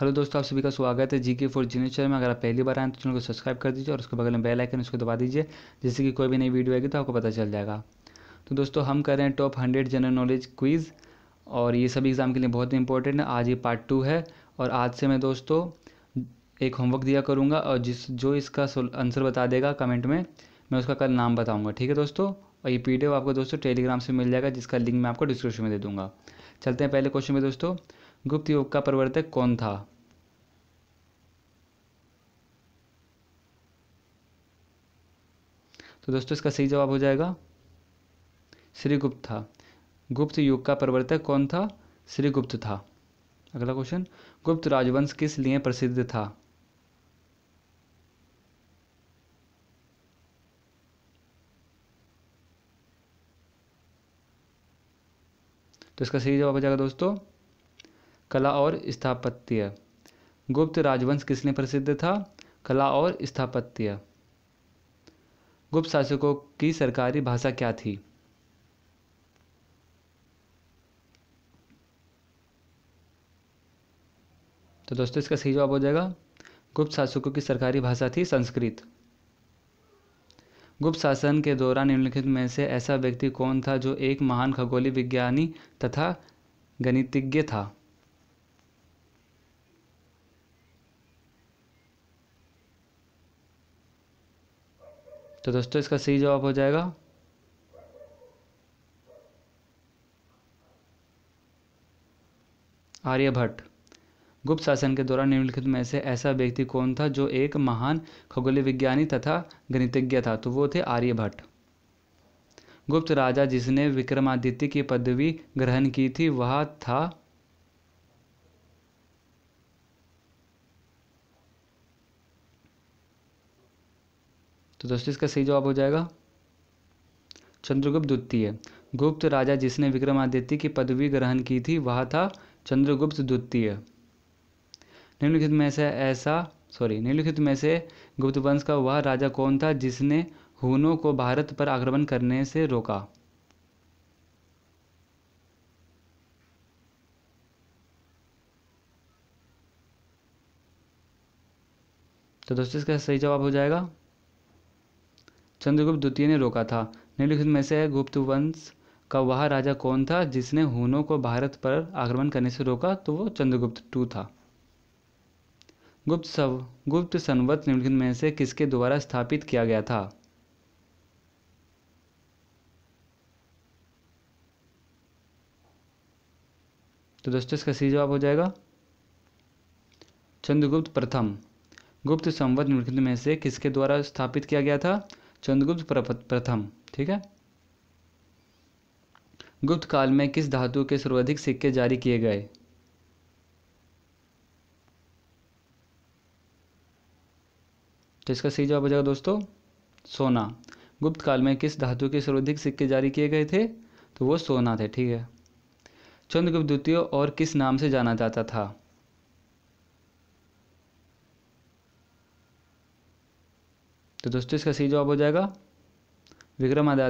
hello दोस्तों आप सभी का स्वागत है जी के फोर जीनो चैनल में अगर आप पहली बार आए तो चैनल को सब्सक्राइब कर दीजिए और उसके बगल में बेल आइकन उसको दबा दीजिए जिससे कि कोई भी नई वीडियो आएगी तो आपको पता चल जाएगा तो दोस्तों हम कर रहे हैं top hundred general knowledge quiz और ये सभी एग्ज़ाम के लिए बहुत इंपॉर्टेंट है आज ये पार्ट टू है और आज से मैं दोस्तों एक होमवर्क दिया करूँगा और जिस जो इसका आंसर बता देगा कमेंट में मैं उसका कल नाम बताऊँगा ठीक है दोस्तों और ये पी आपको दोस्तों टेलीग्राम से मिल जाएगा जिसका लिंक मैं आपको डिस्क्रिप्शन में दे दूँगा चलते हैं पहले क्वेश्चन में दोस्तों गुप्त युग का प्रवर्तक कौन था तो दोस्तों इसका सही जवाब हो जाएगा श्रीगुप्त था गुप्त युग का प्रवर्तक कौन था श्रीगुप्त था अगला क्वेश्चन गुप्त राजवंश किस लिए प्रसिद्ध था तो इसका सही जवाब हो जाएगा दोस्तों कला और स्थापत्य गुप्त राजवंश किस लिए प्रसिद्ध था कला और स्थापत्य गुप्त शासकों की सरकारी भाषा क्या थी तो दोस्तों इसका सही जवाब हो जाएगा गुप्त शासकों की सरकारी भाषा थी संस्कृत गुप्त शासन के दौरान निम्नलिखित में से ऐसा व्यक्ति कौन था जो एक महान खगोलीय विज्ञानी तथा गणितज्ञ था तो दोस्तों इसका सही जवाब हो जाएगा आर्यभट्ट गुप्त शासन के दौरान निम्नलिखित में से ऐसा व्यक्ति कौन था जो एक महान खगोल विज्ञानी तथा गणितज्ञ था तो वो थे आर्यभट्ट गुप्त राजा जिसने विक्रमादित्य की पदवी ग्रहण की थी वह था तो दोस्तों इसका सही जवाब हो जाएगा चंद्रगुप्त द्वितीय गुप्त राजा जिसने विक्रमादित्य की पदवी ग्रहण की थी वह था चंद्रगुप्त द्वितीय निम्नलिखित में से ऐसा सॉरी निम्नलिखित में से गुप्त वंश का वह राजा कौन था जिसने हुनों को भारत पर आक्रमण करने से रोका तो दोस्तों इसका सही जवाब हो जाएगा चंद्रगुप्त द्वितीय ने रोका था निम्नलिखित में से गुप्त वंश का वह राजा कौन था जिसने हुनों को भारत पर आक्रमण करने से रोका तो वो चंद्रगुप्त टू था गुप्त सव गुप्त संवत निम्नलिखित में से किसके द्वारा स्थापित किया गया था तो दोस्तों इसका सही जवाब हो जाएगा चंद्रगुप्त प्रथम गुप्त संवत निम्नलिखित में से किसके द्वारा स्थापित किया गया था चंद्रगुप्त प्रथम ठीक है गुप्त काल में किस धातु के सर्वाधिक सिक्के जारी किए गए तो इसका सही जवाब हो जाएगा दोस्तों सोना गुप्त काल में किस धातु के सर्वाधिक सिक्के जारी किए गए थे तो वो सोना थे ठीक है चंद्रगुप्त द्वितीय और किस नाम से जाना जाता था तो दोस्तों इसका सही जवाब हो जाएगा विक्रमादा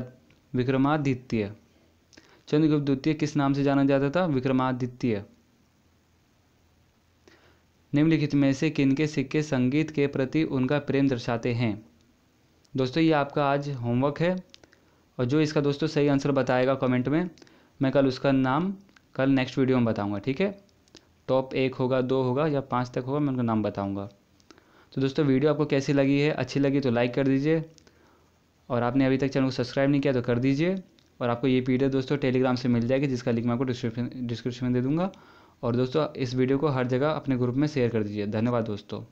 विक्रमादित्य चंद्रगुप्त द्वितीय किस नाम से जाना जाता था विक्रमादित्य निम्नलिखित में से किनके सिक्के संगीत के प्रति उनका प्रेम दर्शाते हैं दोस्तों ये आपका आज होमवर्क है और जो इसका दोस्तों सही आंसर बताएगा कमेंट में मैं कल उसका नाम कल नेक्स्ट वीडियो में बताऊंगा ठीक है टॉप एक होगा दो होगा या पाँच तक होगा मैं उनका नाम बताऊंगा तो दोस्तों वीडियो आपको कैसी लगी है अच्छी लगी तो लाइक कर दीजिए और आपने अभी तक चैनल को सब्सक्राइब नहीं किया तो कर दीजिए और आपको ये पी दोस्तों टेलीग्राम से मिल जाएगी जिसका लिंक मैं आपको डिस्क्रिप्शन डिस्क्रिप्शन में दे दूँगा और दोस्तों इस वीडियो को हर जगह अपने ग्रुप में शेयर कर दीजिए धन्यवाद दोस्तों